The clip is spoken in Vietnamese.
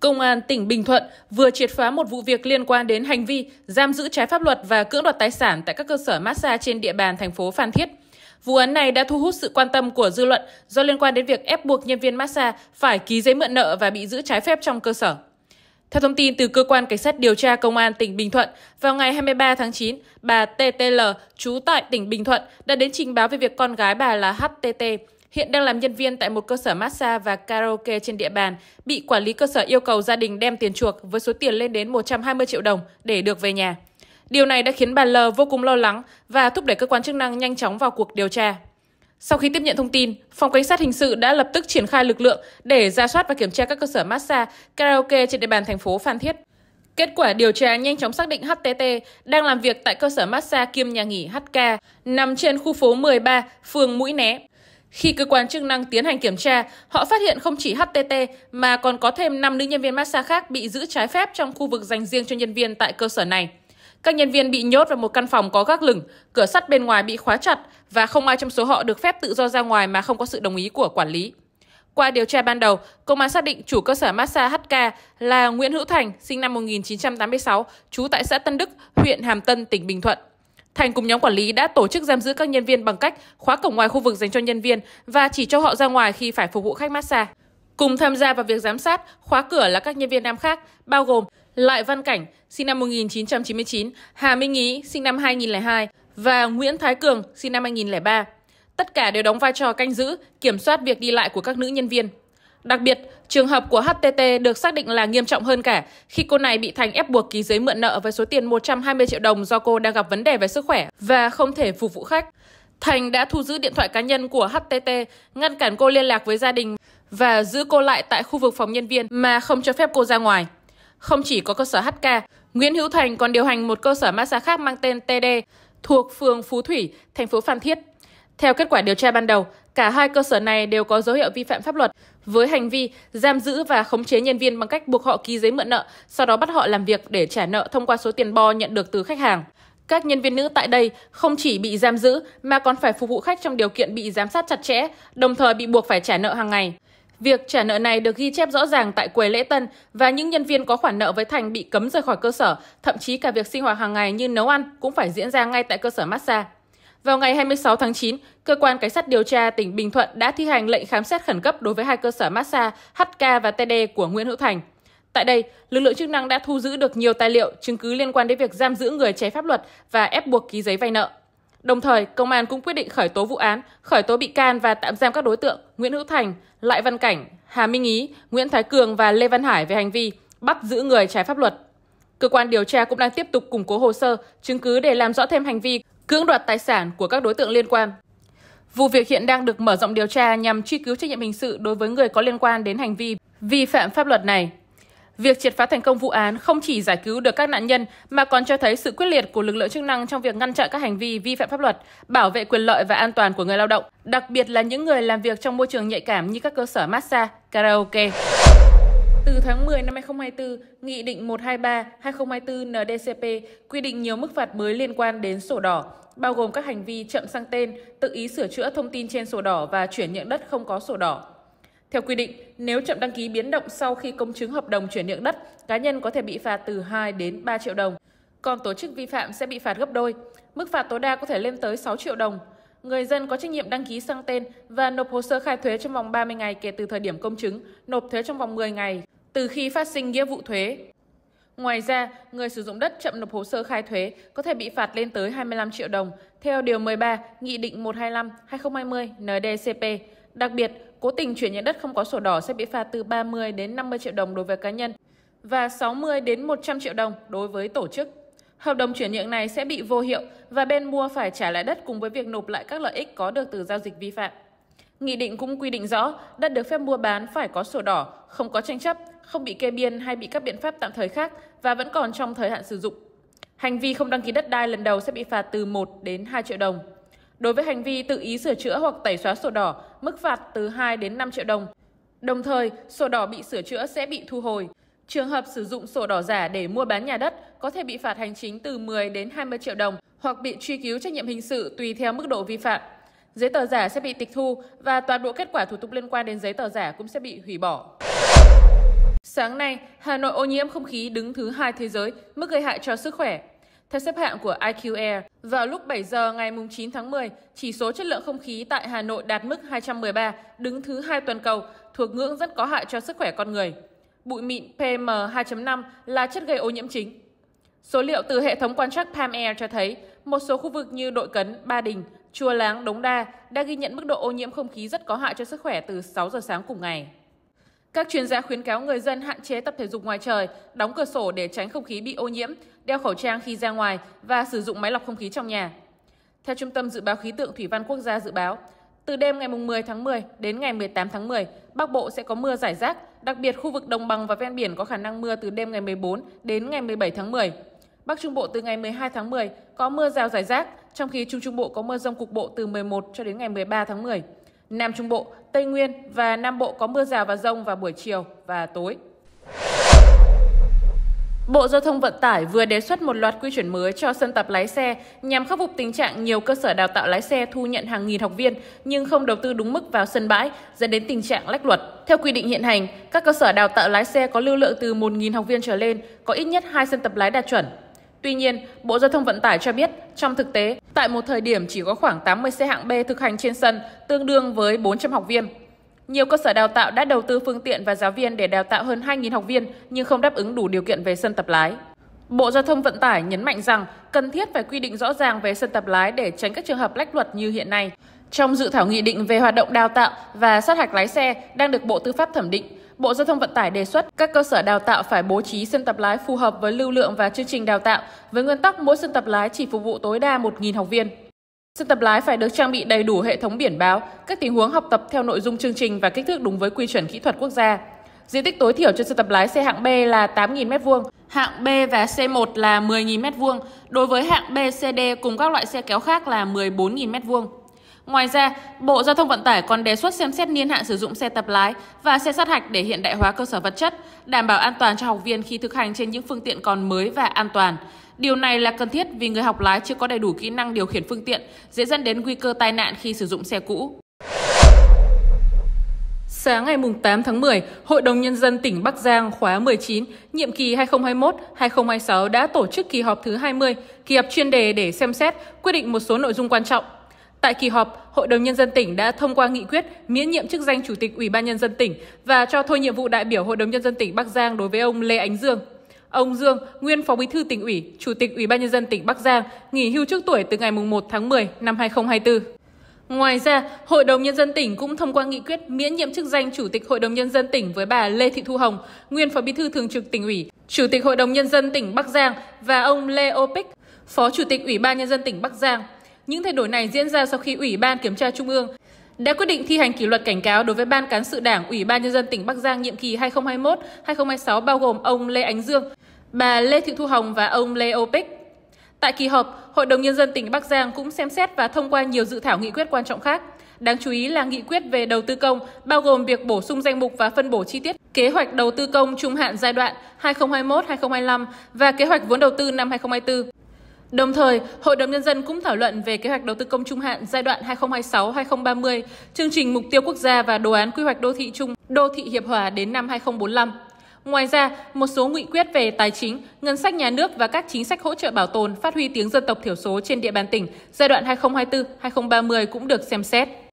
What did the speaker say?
Công an tỉnh Bình Thuận vừa triệt phá một vụ việc liên quan đến hành vi giam giữ trái pháp luật và cưỡng đoạt tài sản tại các cơ sở massage trên địa bàn thành phố Phan Thiết. Vụ án này đã thu hút sự quan tâm của dư luận do liên quan đến việc ép buộc nhân viên massage phải ký giấy mượn nợ và bị giữ trái phép trong cơ sở. Theo thông tin từ cơ quan cảnh sát điều tra công an tỉnh Bình Thuận, vào ngày 23 tháng 9, bà TTL trú tại tỉnh Bình Thuận đã đến trình báo về việc con gái bà là HTT Hiện đang làm nhân viên tại một cơ sở massage và karaoke trên địa bàn, bị quản lý cơ sở yêu cầu gia đình đem tiền chuộc với số tiền lên đến 120 triệu đồng để được về nhà. Điều này đã khiến bà L vô cùng lo lắng và thúc đẩy cơ quan chức năng nhanh chóng vào cuộc điều tra. Sau khi tiếp nhận thông tin, Phòng Cảnh sát Hình sự đã lập tức triển khai lực lượng để ra soát và kiểm tra các cơ sở massage, karaoke trên địa bàn thành phố Phan Thiết. Kết quả điều tra nhanh chóng xác định HTT đang làm việc tại cơ sở massage kiêm nhà nghỉ HK nằm trên khu phố 13, phường Mũi Né. Khi cơ quan chức năng tiến hành kiểm tra, họ phát hiện không chỉ HTT mà còn có thêm 5 nữ nhân viên massage khác bị giữ trái phép trong khu vực dành riêng cho nhân viên tại cơ sở này. Các nhân viên bị nhốt vào một căn phòng có gác lửng, cửa sắt bên ngoài bị khóa chặt và không ai trong số họ được phép tự do ra ngoài mà không có sự đồng ý của quản lý. Qua điều tra ban đầu, công an xác định chủ cơ sở massage HK là Nguyễn Hữu Thành, sinh năm 1986, trú tại xã Tân Đức, huyện Hàm Tân, tỉnh Bình Thuận. Thành cùng nhóm quản lý đã tổ chức giam giữ các nhân viên bằng cách khóa cổng ngoài khu vực dành cho nhân viên và chỉ cho họ ra ngoài khi phải phục vụ khách massage. Cùng tham gia vào việc giám sát, khóa cửa là các nhân viên nam khác, bao gồm Lại Văn Cảnh, sinh năm 1999, Hà Minh Ý, sinh năm 2002 và Nguyễn Thái Cường, sinh năm 2003. Tất cả đều đóng vai trò canh giữ, kiểm soát việc đi lại của các nữ nhân viên. Đặc biệt, trường hợp của HTT được xác định là nghiêm trọng hơn cả khi cô này bị Thành ép buộc ký giấy mượn nợ với số tiền 120 triệu đồng do cô đang gặp vấn đề về sức khỏe và không thể phục vụ khách. Thành đã thu giữ điện thoại cá nhân của HTT, ngăn cản cô liên lạc với gia đình và giữ cô lại tại khu vực phòng nhân viên mà không cho phép cô ra ngoài. Không chỉ có cơ sở HK, Nguyễn Hữu Thành còn điều hành một cơ sở massage khác mang tên TD thuộc phường Phú Thủy, thành phố Phan Thiết. Theo kết quả điều tra ban đầu, cả hai cơ sở này đều có dấu hiệu vi phạm pháp luật với hành vi giam giữ và khống chế nhân viên bằng cách buộc họ ký giấy mượn nợ, sau đó bắt họ làm việc để trả nợ thông qua số tiền bo nhận được từ khách hàng. Các nhân viên nữ tại đây không chỉ bị giam giữ mà còn phải phục vụ khách trong điều kiện bị giám sát chặt chẽ, đồng thời bị buộc phải trả nợ hàng ngày. Việc trả nợ này được ghi chép rõ ràng tại quầy lễ tân và những nhân viên có khoản nợ với Thành bị cấm rời khỏi cơ sở, thậm chí cả việc sinh hoạt hàng ngày như nấu ăn cũng phải diễn ra ngay tại cơ sở massage. Vào ngày 26 tháng 9, cơ quan cảnh sát điều tra tỉnh Bình Thuận đã thi hành lệnh khám xét khẩn cấp đối với hai cơ sở massage HK và TD của Nguyễn Hữu Thành. Tại đây, lực lượng chức năng đã thu giữ được nhiều tài liệu, chứng cứ liên quan đến việc giam giữ người trái pháp luật và ép buộc ký giấy vay nợ. Đồng thời, công an cũng quyết định khởi tố vụ án, khởi tố bị can và tạm giam các đối tượng Nguyễn Hữu Thành, Lại Văn Cảnh, Hà Minh Ý, Nguyễn Thái Cường và Lê Văn Hải về hành vi bắt giữ người trái pháp luật. Cơ quan điều tra cũng đang tiếp tục củng cố hồ sơ, chứng cứ để làm rõ thêm hành vi cưỡng đoạt tài sản của các đối tượng liên quan. Vụ việc hiện đang được mở rộng điều tra nhằm truy cứu trách nhiệm hình sự đối với người có liên quan đến hành vi vi phạm pháp luật này. Việc triệt phá thành công vụ án không chỉ giải cứu được các nạn nhân mà còn cho thấy sự quyết liệt của lực lượng chức năng trong việc ngăn chặn các hành vi vi phạm pháp luật, bảo vệ quyền lợi và an toàn của người lao động, đặc biệt là những người làm việc trong môi trường nhạy cảm như các cơ sở massage, karaoke. Từ tháng 10 năm 2024, Nghị định 123-2024 NDCP quy định nhiều mức phạt mới liên quan đến sổ đỏ, bao gồm các hành vi chậm sang tên, tự ý sửa chữa thông tin trên sổ đỏ và chuyển nhượng đất không có sổ đỏ. Theo quy định, nếu chậm đăng ký biến động sau khi công chứng hợp đồng chuyển nhượng đất, cá nhân có thể bị phạt từ 2 đến 3 triệu đồng. Còn tổ chức vi phạm sẽ bị phạt gấp đôi. Mức phạt tối đa có thể lên tới 6 triệu đồng. Người dân có trách nhiệm đăng ký sang tên và nộp hồ sơ khai thuế trong vòng 30 ngày kể từ thời điểm công chứng, nộp thuế trong vòng 10 ngày từ khi phát sinh nghĩa vụ thuế. Ngoài ra, người sử dụng đất chậm nộp hồ sơ khai thuế có thể bị phạt lên tới 25 triệu đồng theo Điều 13 Nghị định 125-2020 NDCP. Đặc biệt, cố tình chuyển nhượng đất không có sổ đỏ sẽ bị phạt từ 30 đến 50 triệu đồng đối với cá nhân và 60 đến 100 triệu đồng đối với tổ chức. Hợp đồng chuyển nhượng này sẽ bị vô hiệu và bên mua phải trả lại đất cùng với việc nộp lại các lợi ích có được từ giao dịch vi phạm. Nghị định cũng quy định rõ đất được phép mua bán phải có sổ đỏ, không có tranh chấp, không bị kê biên hay bị các biện pháp tạm thời khác và vẫn còn trong thời hạn sử dụng. Hành vi không đăng ký đất đai lần đầu sẽ bị phạt từ 1 đến 2 triệu đồng. Đối với hành vi tự ý sửa chữa hoặc tẩy xóa sổ đỏ, mức phạt từ 2 đến 5 triệu đồng. Đồng thời, sổ đỏ bị sửa chữa sẽ bị thu hồi. Trường hợp sử dụng sổ đỏ giả để mua bán nhà đất có thể bị phạt hành chính từ 10 đến 20 triệu đồng hoặc bị truy cứu trách nhiệm hình sự tùy theo mức độ vi phạm giấy tờ giả sẽ bị tịch thu và toàn bộ kết quả thủ tục liên quan đến giấy tờ giả cũng sẽ bị hủy bỏ. Sáng nay, Hà Nội ô nhiễm không khí đứng thứ hai thế giới, mức gây hại cho sức khỏe. Theo xếp hạng của IQ Air, vào lúc 7 giờ ngày 9 tháng 10, chỉ số chất lượng không khí tại Hà Nội đạt mức 213, đứng thứ hai toàn cầu, thuộc ngưỡng rất có hại cho sức khỏe con người. Bụi mịn PM2.5 là chất gây ô nhiễm chính. Số liệu từ hệ thống quan trắc PAM Air cho thấy, một số khu vực như Đội Cấn, Ba Đình, Chùa Láng Đống Đa đã ghi nhận mức độ ô nhiễm không khí rất có hại cho sức khỏe từ 6 giờ sáng cùng ngày. Các chuyên gia khuyến cáo người dân hạn chế tập thể dục ngoài trời, đóng cửa sổ để tránh không khí bị ô nhiễm, đeo khẩu trang khi ra ngoài và sử dụng máy lọc không khí trong nhà. Theo Trung tâm Dự báo Khí tượng Thủy văn Quốc gia dự báo, từ đêm ngày 10 tháng 10 đến ngày 18 tháng 10, Bắc Bộ sẽ có mưa rải rác, đặc biệt khu vực đồng bằng và ven biển có khả năng mưa từ đêm ngày 14 đến ngày 17 tháng 10. Bắc Trung Bộ từ ngày 12 tháng 10 có mưa rào rải rác, trong khi Trung Trung Bộ có mưa rông cục bộ từ 11 cho đến ngày 13 tháng 10. Nam Trung Bộ, Tây Nguyên và Nam Bộ có mưa rào và rông vào buổi chiều và tối. Bộ Giao thông Vận tải vừa đề xuất một loạt quy chuẩn mới cho sân tập lái xe nhằm khắc phục tình trạng nhiều cơ sở đào tạo lái xe thu nhận hàng nghìn học viên nhưng không đầu tư đúng mức vào sân bãi dẫn đến tình trạng lách luật. Theo quy định hiện hành, các cơ sở đào tạo lái xe có lưu lượng từ 1.000 học viên trở lên có ít nhất 2 sân tập lái đạt chuẩn Tuy nhiên, Bộ Giao thông Vận tải cho biết, trong thực tế, tại một thời điểm chỉ có khoảng 80 xe hạng B thực hành trên sân, tương đương với 400 học viên. Nhiều cơ sở đào tạo đã đầu tư phương tiện và giáo viên để đào tạo hơn 2.000 học viên nhưng không đáp ứng đủ điều kiện về sân tập lái. Bộ Giao thông Vận tải nhấn mạnh rằng cần thiết phải quy định rõ ràng về sân tập lái để tránh các trường hợp lách luật như hiện nay. Trong dự thảo nghị định về hoạt động đào tạo và sát hạch lái xe đang được Bộ Tư pháp thẩm định, Bộ Giao thông Vận tải đề xuất các cơ sở đào tạo phải bố trí sân tập lái phù hợp với lưu lượng và chương trình đào tạo, với nguyên tắc mỗi sân tập lái chỉ phục vụ tối đa 1.000 học viên. Sân tập lái phải được trang bị đầy đủ hệ thống biển báo, các tình huống học tập theo nội dung chương trình và kích thước đúng với quy chuẩn kỹ thuật quốc gia. Diện tích tối thiểu cho sân tập lái xe hạng B là 8.000 m2, hạng B và C1 là 10.000 m2, đối với hạng B, CD cùng các loại xe kéo khác là 14.000 m2. Ngoài ra, Bộ Giao thông Vận tải còn đề xuất xem xét niên hạn sử dụng xe tập lái và xe sát hạch để hiện đại hóa cơ sở vật chất, đảm bảo an toàn cho học viên khi thực hành trên những phương tiện còn mới và an toàn. Điều này là cần thiết vì người học lái chưa có đầy đủ kỹ năng điều khiển phương tiện, dễ dẫn đến nguy cơ tai nạn khi sử dụng xe cũ. Sáng ngày 8 tháng 10, Hội đồng Nhân dân tỉnh Bắc Giang khóa 19, nhiệm kỳ 2021-2026 đã tổ chức kỳ họp thứ 20, kỳ họp chuyên đề để xem xét, quyết định một số nội dung quan trọng Tại kỳ họp, Hội đồng Nhân dân tỉnh đã thông qua nghị quyết miễn nhiệm chức danh Chủ tịch Ủy ban Nhân dân tỉnh và cho thôi nhiệm vụ đại biểu Hội đồng Nhân dân tỉnh Bắc Giang đối với ông Lê Ánh Dương. Ông Dương, nguyên Phó Bí thư tỉnh ủy, Chủ tịch Ủy ban Nhân dân tỉnh Bắc Giang, nghỉ hưu trước tuổi từ ngày 1 tháng 10 năm 2024. Ngoài ra, Hội đồng Nhân dân tỉnh cũng thông qua nghị quyết miễn nhiệm chức danh Chủ tịch Hội đồng Nhân dân tỉnh với bà Lê Thị Thu Hồng, nguyên Phó Bí thư Thường trực tỉnh ủy, Chủ tịch Hội đồng Nhân dân tỉnh Bắc Giang và ông Lê Ô Phó Chủ tịch Ủy ban Nhân dân tỉnh Bắc Giang. Những thay đổi này diễn ra sau khi Ủy ban Kiểm tra Trung ương đã quyết định thi hành kỷ luật cảnh cáo đối với Ban Cán sự Đảng Ủy ban Nhân dân tỉnh Bắc Giang nhiệm kỳ 2021-2026 bao gồm ông Lê Ánh Dương, bà Lê Thị Thu Hồng và ông Lê Opic. Tại kỳ họp, Hội đồng Nhân dân tỉnh Bắc Giang cũng xem xét và thông qua nhiều dự thảo nghị quyết quan trọng khác. Đáng chú ý là nghị quyết về đầu tư công, bao gồm việc bổ sung danh mục và phân bổ chi tiết kế hoạch đầu tư công trung hạn giai đoạn 2021-2025 và kế hoạch vốn đầu tư năm 2024. Đồng thời, Hội đồng Nhân dân cũng thảo luận về kế hoạch đầu tư công trung hạn giai đoạn 2026-2030, chương trình mục tiêu quốc gia và đồ án quy hoạch đô thị chung, đô thị hiệp hòa đến năm 2045. Ngoài ra, một số nghị quyết về tài chính, ngân sách nhà nước và các chính sách hỗ trợ bảo tồn, phát huy tiếng dân tộc thiểu số trên địa bàn tỉnh giai đoạn 2024-2030 cũng được xem xét.